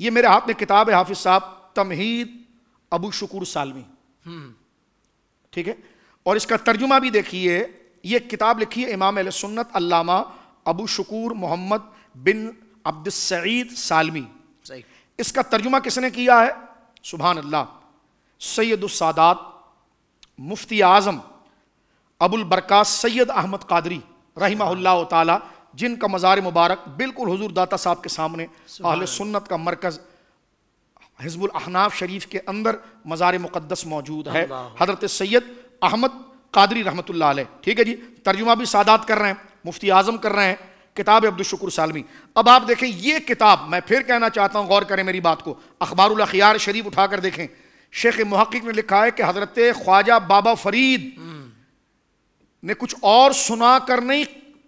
ये मेरे हाथ में किताब है हाफिज साहब तमहीद अबू शकूर सालमी हम्म। ठीक है और इसका तर्जुमा भी देखिए ये किताब लिखी है इमाम सुन्नत अल्लामा अबू शकूर मोहम्मद बिन सईद सालमी सही इसका तर्जुमा किसने किया है सुबहान अल्लाह सैदुलसादात मुफ्ती आज़म अबुलबरका सैयद अहमद कादरी रही तला जिनका मज़ार मुबारक बिल्कुल हजूर दाता साहब के सामने अहल सुन्नत का मरकज़ हिजबुल अहनाफ शरीफ के अंदर मज़ार मुक़दस मौजूद है हजरत सैयद अहमद कादरी रहमत ठीक है जी तर्जुमा भी सादात कर रहे हैं मुफ्ती आज़म कर रहे हैं किताब अब्दुलशकुर सालमी अब आप देखें ये किताब मैं फिर कहना चाहता हूँ गौर करें मेरी बात को अखबारखियार शरीफ उठा कर देखें शेख महक़ ने लिखा है कि हज़रत ख्वाजा बाबा फरीद हम्म। ने कुछ और सुना कर नहीं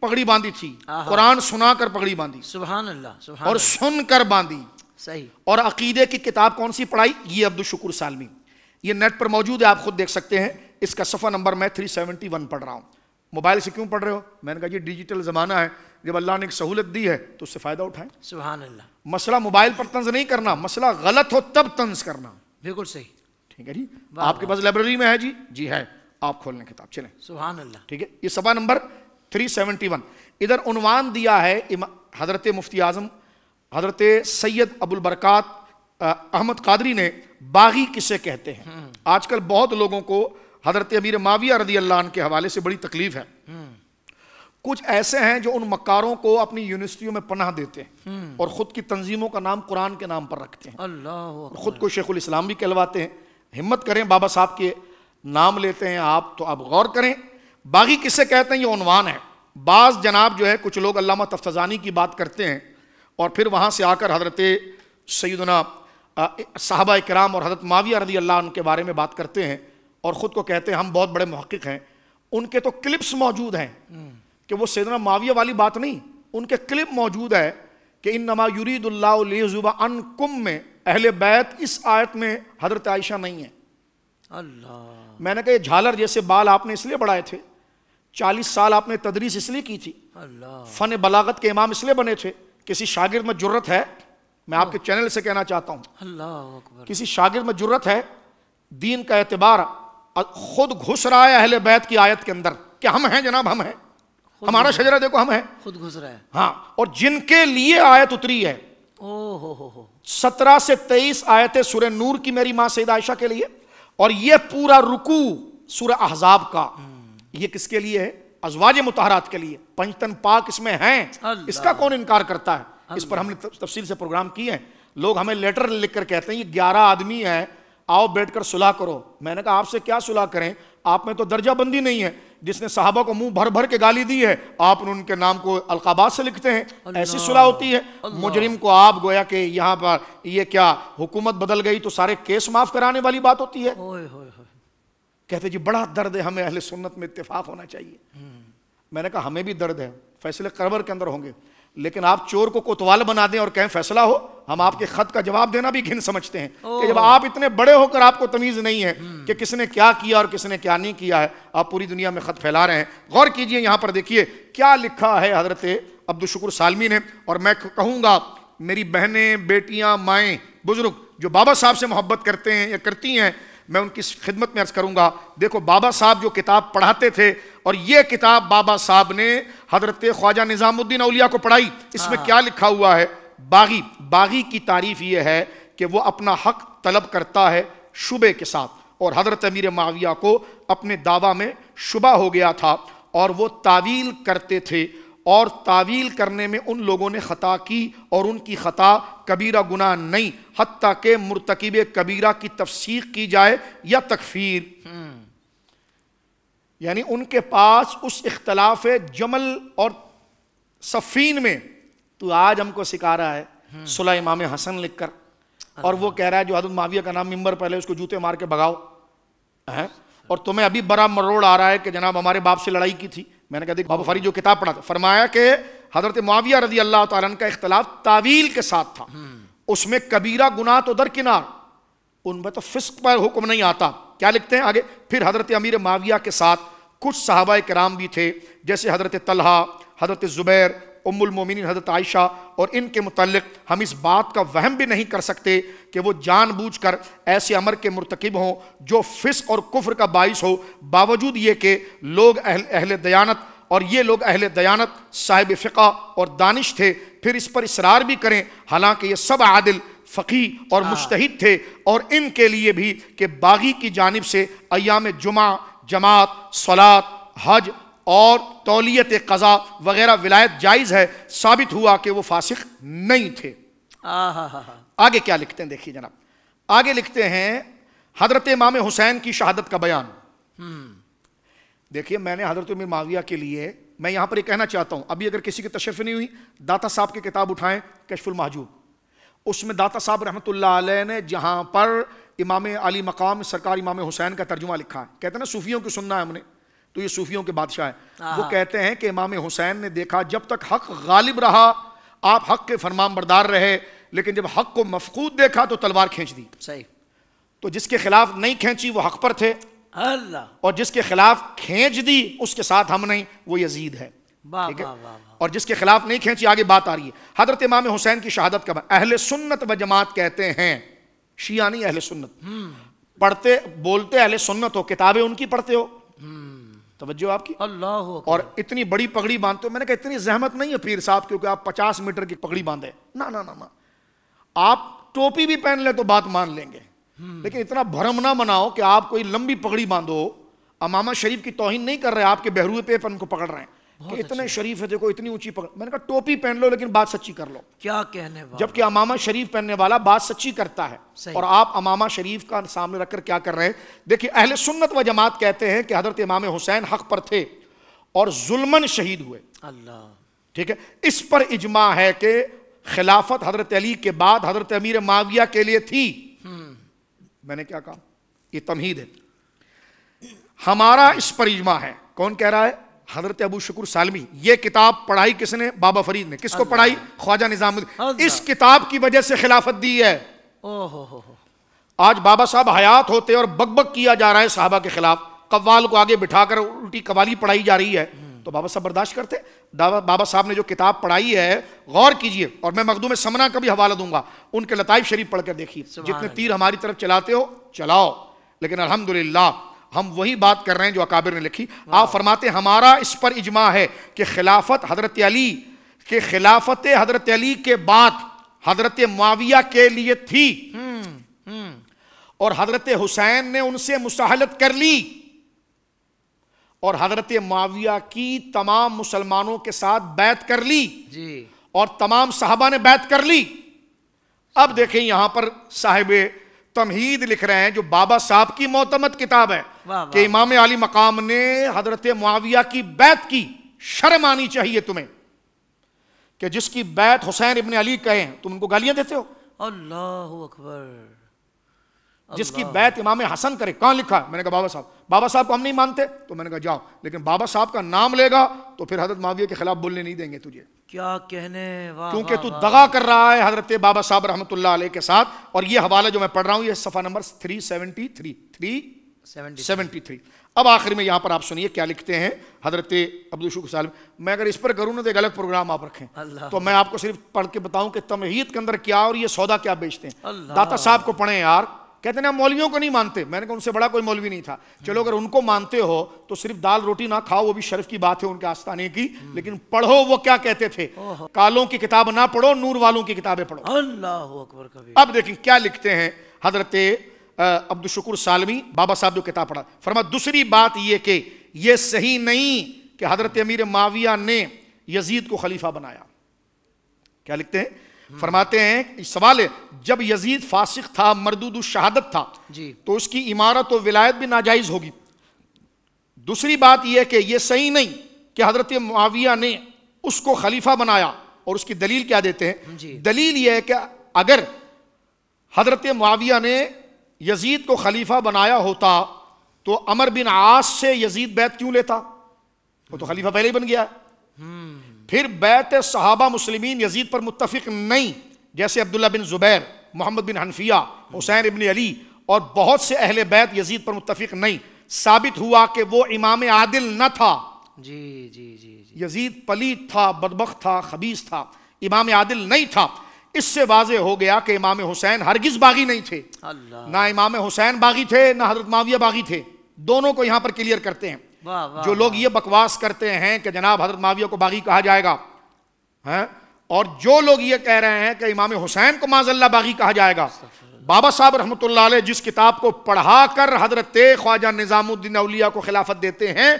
पगड़ी बांधी थी कुरान सुना कर पगड़ी बांधी सुबहान अल्लाह सुबहान और सुन कर बांधी सही और अकीदे की किताब कौन सी पढ़ाई ये अब्दुल शुक्र सालमी ये नेट पर मौजूद है आप खुद देख सकते हैं इसका सफ़ा नंबर मैं थ्री सेवेंटी वन पढ़ रहा हूँ मोबाइल से क्यों पढ़ रहे हो मैंने कहा जी डिजिटल ज़माना है जब अल्लाह ने एक सहूलत दी है तो उससे फ़ायदा उठाएं सुबहान अल्लाह मसला मोबाइल पर तंज नहीं करना मसला गलत हो तब तंज करना बिल्कुल सही ठीक है जी आपके पास लाइब्रेरी में है जी जी है आप खोल लें किताब चलें सुबहान अल्लाह ठीक है ये सफ़ा नंबर 371 इधर उनवान दिया है हजरत मुफ्ती आजम हजरत सैयद अबुल बरकत अहमद कादरी ने बागी किसे कहते हैं हम्म। आजकल बहुत लोगों को हजरत अमीर माविया रदी अल्लाह के हवाले से बड़ी तकलीफ है हम्म। कुछ ऐसे हैं जो उन मकारों को अपनी यूनिवर्सिटियों में पनाह देते हैं हम्म। और ख़ुद की तंजीमों का नाम कुरान के नाम पर रखते हैं ख़ुद को शेखुल इस्लाम भी कहलवाते हैं हिम्मत करें बाबा साहब के नाम लेते हैं आप तो आप गौर करें बागी किसे कहते हैं ये उनवान है बाज़ जनाब जो है कुछ लोग अलामा तफ्तज़ानी की बात करते हैं और फिर वहाँ से आकर हज़रत सैदना साहबा कराम और हज़रत माविया रदी अल्लाह उनके बारे में बात करते हैं और ख़ुद को कहते हैं हम बहुत बड़े महक़ हैं उनके तो क्लिप्स मौजूद हैं कि वो सैदना माविया वाली बात नहीं उनके क्लिप मौजूद है कि इन नमा यूरीदुल्लाजुबा अन कुम में अहल बैत इस आयत में हज़रत आयशा नहीं है अल्लाह मैंने कहा झालर जैसे बाल आपने इसलिए बढ़ाए थे चालीस साल आपने तदरीस इसलिए की थी फन बलागत के इमाम इसलिए बने थे किसी शागिर में जरूरत है मैं आपके चैनल से कहना चाहता हूँ किसी शागिर में जरूरत है दीन का एतबार खुद घुस रहा है अहले बैत की आयत के अंदर कि हम हैं जनाब हम हैं हमारा शजरा देखो हम हैं खुद घुस रहा है हाँ और जिनके लिए आयत उतरी है सत्रह से तेईस आयतें सुर नूर की मेरी माँ सईद आयशा के लिए और यह पूरा रुकू सुर अहजाब का हम्म। ये किसके लिए है अजवाज मुतहरात के लिए पंचतन पाक इसमें हैं इसका कौन इनकार करता है इस पर हमने तफसील से प्रोग्राम किए हैं लोग हमें लेटर लिख कर कहते हैं ये ग्यारह आदमी हैं आओ बैठकर सुलह करो मैंने कहा आपसे क्या सुलह करें आप में तो दर्जाबंदी नहीं है जिसने साहबा को मुंह भर भर के गाली दी है आप उनके नाम को अलकाबाद से लिखते हैं ऐसी सुलह होती है मुजरिम को आप गोया के यहाँ पर ये क्या हुकूमत बदल गई तो सारे केस माफ कराने वाली बात होती है कहते जी बड़ा दर्द है हमें अहले सुन्नत में इतफाक़ होना चाहिए मैंने कहा हमें भी दर्द है फैसले करबर के अंदर होंगे लेकिन आप चोर को कोतवाल बना दें और कहें फैसला हो हम आपके खत का जवाब देना भी घिन समझते हैं कि जब आप इतने बड़े होकर आपको तमीज़ नहीं है कि किसने क्या किया और किसने क्या नहीं किया है आप पूरी दुनिया में खत फैला रहे हैं गौर कीजिए यहां पर देखिए क्या लिखा है हजरत अब्दुलशकुर सालमी ने और मैं कहूँगा मेरी बहनें बेटियां माएं बुजुर्ग जो बाबा साहब से मोहब्बत करते हैं या करती हैं मैं उनकी खिदमत में अर्ज करूंगा देखो बाबा साहब जो किताब पढ़ाते थे और ये किताब बाबा साहब ने हजरत ख्वाजा निज़ामुद्दीन अलिया को पढ़ाई इसमें हाँ। क्या लिखा हुआ है बागी बागी की तारीफ यह है कि वह अपना हक तलब करता है शुबे के साथ और हजरत अमीर माविया को अपने दावा में शुबा हो गया था और वो तावील करते थे और तावील करने में उन लोगों ने ख़ता की और उनकी ख़ता कबीरा गुना नहीं हती के मुरतकब कबीरा की तफसीक की जाए या तकफीर हम्म। यानी उनके पास उस इख्तलाफ जमल और सफ़ीन में तो आज हमको सिखा रहा है हम्म। सुलह इमाम हसन लिख कर और वो कह रहा है जो हजरत माविया का नाम मिम्बर पहले उसको जूते मार के भगाओ है और तुम्हें अभी बड़ा मरोड़ आ रहा है कि जनाब हमारे बाप से लड़ाई की थी मैंने कहा देख बाबा फरी जो किताब पढ़ा था फरमाया कि हजरत माविया रजी अल्लाह तन का इख्तलाफ तावील के साथ था हम्म। उसमें कबीरा गुना तो दरकिनार उन पर तो फिस्क पर हुक्म नहीं आता क्या लिखते हैं आगे फिर हजरत अमीर माविया के साथ कुछ साहबा कराम भी थे जैसे हजरत तलहा हजरत ज़ुबैर उम्मुलमोमिन हज़रत आयशा और इनके मतलब हम इस बात का वहम भी नहीं कर सकते कि वो बूझ कर ऐसे अमर के मरतकब हों जो फिस और कुफ्र का बायस हो बावजूद ये कि लोग अहल अहल दयानत और ये लोग अहल दयानत साहिब फ़िका और दानिश थे फिर इस पर इसरार भी करें हालांकि ये सब आदिल फ़कीह और हाँ। मुश्तद थे और इनके लिए भी कि बागी की जानब से अयाम जुमा जमात सलात हज और तौलियत कज़ा वगैरह विलायत जायज़ है साबित हुआ कि वो फासिक नहीं थे आगे क्या लिखते हैं देखिए जनाब आगे लिखते हैं हजरत इमाम हुसैन की शहादत का बयान देखिए मैंने हजरत इमाम माविया के लिए मैं यहाँ पर यह कहना चाहता हूं अभी अगर किसी की तशरफ नहीं हुई दाता साहब की किताब उठाएं कशफुल महजूब उसमें दाता साहब रहमत ने जहाँ पर इमाम अली मकाम सरकार इमाम हुसैन का तर्जुमा लिखा है कहते हैं ना सूफियों की सुनना है हमने तो ये सूफियों के बादशाह हैं वो कहते हैं कि इमाम हुसैन ने देखा जब तक हक गालिब रहा आप हक के फरमान बरदार रहे लेकिन जब हक को मफकूद देखा तो तलवार खींच दी सही तो जिसके खिलाफ नहीं खींची वो हक पर थे अल्लाह और जिसके खिलाफ खींच दी उसके साथ हम नहीं वो यजीद है ठीक है और जिसके खिलाफ नहीं खींची आगे बात आ रही है हजरत इमाम हुसैन की शहादत का अहल सुन्नत व जमात कहते हैं शिया नहीं अहल सुन्नत हम्म। पढ़ते बोलते अहल सुन्नत हो किताबें उनकी पढ़ते हो हम्म। तो आपकी अल्लाह और इतनी बड़ी पगड़ी बांधते हो मैंने कहा इतनी जहमत नहीं है पीर साहब क्योंकि आप पचास मीटर की पगड़ी बांधे ना ना ना ना आप टोपी भी पहन ले तो बात मान लेंगे हम्म। लेकिन इतना भ्रम ना मनाओ कि आप कोई लंबी पगड़ी बांधो अमामा शरीफ की तोहिन नहीं कर रहे आपके बहरूए पे अपन को पकड़ रहे हैं कि इतने शरीफ है देखो इतनी ऊंची पकड़ मैंने कहा टोपी पहन लो लेकिन बात सच्ची कर लो क्या कहने जबकि अमामा शरीफ पहनने वाला बात सच्ची करता है और आप अमामा शरीफ का सामने रखकर क्या कर रहे हैं देखिए अहले सुन्नत व जमात कहते हैं कि हजरत इमाम हुसैन हक पर थे और जुलमन शहीद हुए अल्लाह ठीक है इस पर इजमा है कि खिलाफत हजरत अली के बाद हजरत अमीर माविया के लिए थी हम्म। मैंने क्या कहा यह तमहीद है हमारा इस पर इजमा है कौन कह रहा है हजरत अबू शकुर सालमी ये किताब पढ़ाई किसने बाबा फरीद ने किसको पढ़ाई ख्वाजा निजाम इस किताब की वजह से खिलाफत दी है आज बाबा साहब हयात होते और बकबक किया जा रहा है साहबा के खिलाफ कव्वाल को आगे बिठाकर उल्टी कवाली पढ़ाई जा रही है हम्म। तो बाबा साहब बर्दाश्त करते बाबा साहब ने जो किताब पढ़ाई है गौर कीजिए और मैं मखदूम समना का भी हवाला दूंगा उनके लताइफ शरीफ पढ़कर देखिए जितने तीर हमारी तरफ चलाते हो चलाओ लेकिन अलहमदुल्ला हम वही बात कर रहे हैं जो अकाबिर ने लिखी आप हाँ। फरमाते हमारा इस पर इजमा है कि खिलाफत हजरत अली के खिलाफत हजरत अली के बाद हजरत माविया के लिए थी हम्म, हम्म। और हजरत हुसैन ने उनसे मुसाहलत कर ली और हजरत माविया की तमाम मुसलमानों के साथ बैत कर ली जी और तमाम साहबा ने बैत कर ली अब देखें यहां पर साहिब तमहीद लिख रहे हैं जो बाबा साहब की मोतमद किताब है कि इमाम अली मकाम ने हजरत मुआविया की बैत की शर्म आनी चाहिए तुम्हें कि जिसकी बैत हुसैन इबन अली कहे तुम उनको गालियां देते हो अल्लाह अकबर जिसकी बैत इमाम हसन करे कहाँ लिखा है मैंने कहा बाबा साहब बाबा साहब को हम नहीं मानते तो मैंने कहा जाओ लेकिन बाबा साहब का नाम लेगा तो फिर हजरत माविया के खिलाफ बोलने नहीं देंगे तुझे क्या कहने क्योंकि तू दगा कर रहा है हजरत बाबा साहब रहमत के साथ और ये हवाला जो मैं पढ़ रहा हूं ये सफा number three seventy three three seventy three अब आखिर में यहां पर आप सुनिए क्या लिखते हैं हजरत अब्दुल साहब मैं अगर इस पर करूं ना तो एक अलग प्रोग्राम आप रखें तो मैं आपको सिर्फ पढ़ के बताऊं कि तमहीद के अंदर क्या और ये सौदा क्या बेचते हैं दाता साहब को पढ़े यार कहते ना मौलवियों को नहीं मानते मैंने कहा उनसे बड़ा कोई मौलवी नहीं था चलो अगर उनको मानते हो तो सिर्फ दाल रोटी ना खाओ वो भी शर्फ की बात है उनके आस्थाने की लेकिन पढ़ो वो क्या कहते थे कालों की किताब ना पढ़ो नूर वालों की किताबें पढ़ो अल्लाह अकबर कभी अब देखें क्या लिखते हैं हजरत अब्दुल सालमी बाबा साहब जो किताब पढ़ा फरमा दूसरी बात ये कि ये सही नहीं कि हजरत अमीर माविया ने यजीद को खलीफा बनाया क्या लिखते हैं हम्म। फरमाते हैं सवाल है जब यजीद फासिक था मरदूद शहादत था जी तो उसकी इमारत और विलायत भी नाजायज होगी दूसरी बात यह कि यह सही नहीं कि हजरत माविया ने उसको खलीफा बनाया और उसकी दलील क्या देते हैं दलील यह है कि अगर हजरत माविया ने यजीद को खलीफा बनाया होता तो अमर बिन आस से यजीद बैत क्यों लेता वो तो खलीफा पहले ही बन गया है फिर बैत सहाबा मुसलमिन यजीद पर मुतफिक नहीं जैसे अब्दुल्ला बिन ज़ुबैर मोहम्मद बिन हनफिया हुसैन इबन अली और बहुत से अहल बैत यजीद पर मुतफिक नहीं साबित हुआ कि वो इमाम आदिल न था जी जी जी, जी। यजीद पलीत था बदबक था खबीस था इमाम आदिल नहीं था इससे वाज हो गया कि इमाम हुसैन हरगिज बागी नहीं थे ना इमाम हुसैन बागी थे ना हजरत माविया बागी थे दोनों को यहाँ पर क्लियर करते हैं जो लोग ये बकवास करते हैं कि जनाब हजरत माविया को बागी कहा जाएगा है और जो लोग ये कह रहे हैं कि इमाम हुसैन को माजल्ला बागी कहा जाएगा बाबा साहब रहमत जिस किताब को पढ़ा कर हजरत ख्वाजा निज़ामुद्दीन अलिया को खिलाफत देते हैं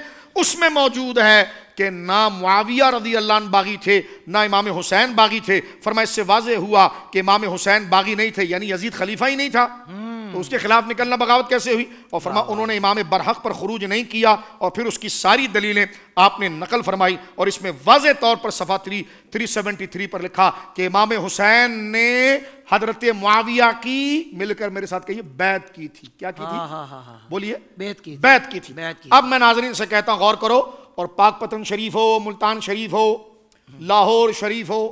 उसमें मौजूद है कि ना मुआविया रदी अल्लाह बागी थे ना इमाम हुसैन बागी थे फरमा इससे वाज हुआ कि इमाम हुसैन बागी नहीं थे यानी यजीद खलीफा ही नहीं था हम्म। तो उसके खिलाफ निकलना बगावत कैसे हुई और फरमा उन्होंने इमाम बरहक पर खरूज नहीं किया और फिर उसकी सारी दलीलें आपने नकल फरमाई और इसमें वाज तौर पर सफ़ा थ्री थ्री सेवेंटी थ्री पर लिखा कि इमाम हुसैन ने हजरत मुआविया की मिलकर मेरे साथ कही बैत की थी क्या की थी हाँ, हाँ, हाँ, बोलिए बैत की बैत की थी अब मैं नाजरीन से कहता हूँ गौर करो और पाक पतन शरीफ हो मुल्तान शरीफ हो लाहौर शरीफ हो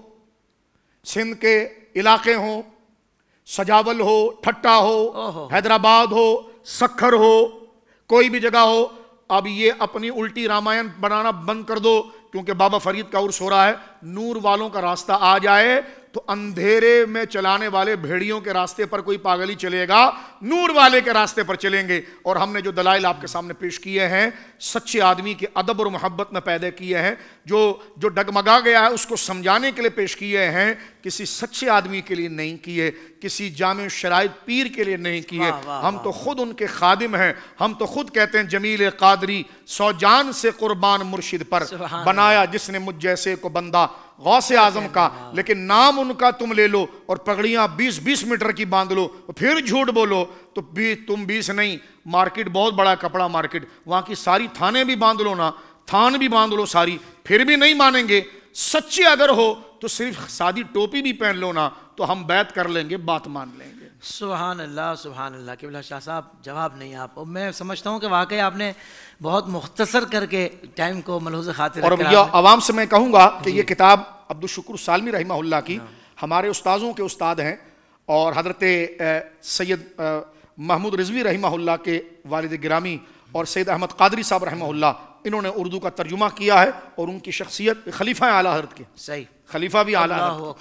सिंध के इलाके हों सजावल हो ठट्टा हो हैदराबाद हो सखर हो कोई भी जगह हो अब ये अपनी उल्टी रामायण बनाना बंद कर दो क्योंकि बाबा फरीद का उर्स हो रहा है नूर वालों का रास्ता आ जाए तो अंधेरे में चलाने वाले भेड़ियों के रास्ते पर कोई पागली चलेगा नूर वाले के रास्ते पर चलेंगे और हमने जो दलाइल आपके सामने पेश किए हैं सच्चे आदमी के अदब और मोहब्बत में पैदा किए हैं जो जो डगमगा गया है उसको समझाने के लिए पेश किए हैं किसी सच्चे आदमी के लिए नहीं किए किसी जाम शराय पीर के लिए नहीं किए हम तो खुद उनके खादिम हैं हम तो खुद कहते हैं जमील कादरी सौजान से कुर्बान मुर्शिद पर बनाया जिसने मुझ जैसे को बंदा गौस आजम का हाँ। लेकिन नाम उनका तुम ले लो और पगड़ियाँ बीस बीस मीटर की बांध लो फिर झूठ बोलो तो भी तुम बीस नहीं मार्केट बहुत बड़ा कपड़ा मार्केट वहाँ की सारी थाने भी बांध लो ना थान भी बांध लो सारी फिर भी नहीं मानेंगे सच्चे अगर हो तो सिर्फ सादी टोपी भी पहन लो ना तो हम बैत कर लेंगे बात मान लेंगे सुबहान अल्लाह सुबहान अल्लाह के शाह साहब जवाब नहीं आप और मैं समझता हूँ कि वाकई आपने बहुत मुख्तसर करके टाइम को मलहूज खातिर और यह आवाम से मैं कहूँगा कि ये किताब अब्दुलशक्र सालमी रही की हाँ। हमारे उस्तादों के उस्ताद हैं और हजरत सैयद महमूद रिजवी रही के वालद ग्रामी और सैद अहमद कादरी साहब रही इन्होंने उर्दू का तर्जुमा किया है और उनकी शख्सियत खलीफा आला हजरत के सही खलीफा भी आला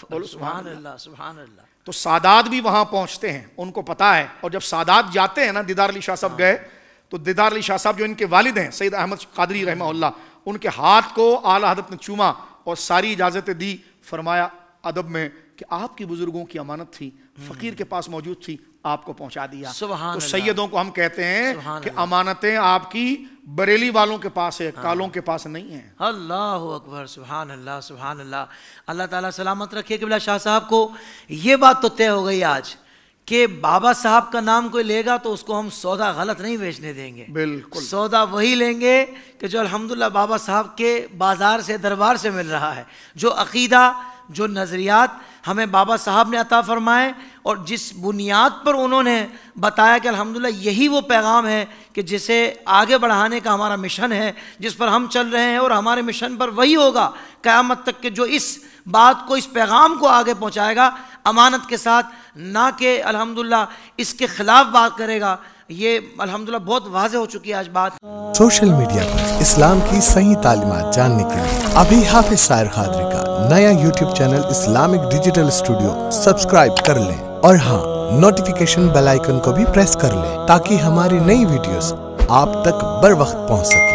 सुबह सुबह तो सादात भी वहां पहुंचते हैं उनको पता है और जब सादात जाते हैं ना दीदार अली शाह साहब गए तो दीदार अली शाह साहब जो इनके वालिद हैं सैद अहमद कादरी रहमा उनके हाथ को आला हदत ने चूमा और सारी इजाज़तें दी फरमाया अदब में कि आपकी बुज़ुर्गों की अमानत थी फ़कीर के पास मौजूद थी आपको पहुंचा दिया तो सैयदों को हम कहते हैं कि अमानतें आपकी बरेली वालों के पास है कालों के पास नहीं है अल्लाह अकबर सुबहान अल्लाह सुबहान अल्लाह अल्लाह ताला सलामत रखे कि शाह साहब को ये बात तो तय हो गई आज कि बाबा साहब का नाम कोई लेगा तो उसको हम सौदा गलत नहीं बेचने देंगे बिल्कुल सौदा वही लेंगे कि जो अलहमदुल्ला बाबा साहब के बाज़ार से दरबार से मिल रहा है जो अकीदा जो नज़रियात हमें बाबा साहब ने अता फरमाए और जिस बुनियाद पर उन्होंने बताया कि अल्हम्दुलिल्लाह यही वो पैगाम है कि जिसे आगे बढ़ाने का हमारा मिशन है जिस पर हम चल रहे हैं और हमारे मिशन पर वही होगा क़्यामत तक के जो इस बात को इस पैगाम को आगे पहुंचाएगा अमानत के साथ ना कि अल्हम्दुलिल्लाह इसके ख़िलाफ़ बात करेगा ये अल्हम्दुलिल्लाह बहुत वाज हो चुकी है आज बात सोशल मीडिया पर इस्लाम की सही तालीमत जानने के लिए अभी हाफिज सायर खादरी का नया YouTube channel Islamic Digital Studio subscribe कर लें और हाँ नोटिफिकेशन बेल आइकन को भी प्रेस कर लें ताकि हमारी नई वीडियोस आप तक बर वक्त पहुंच सके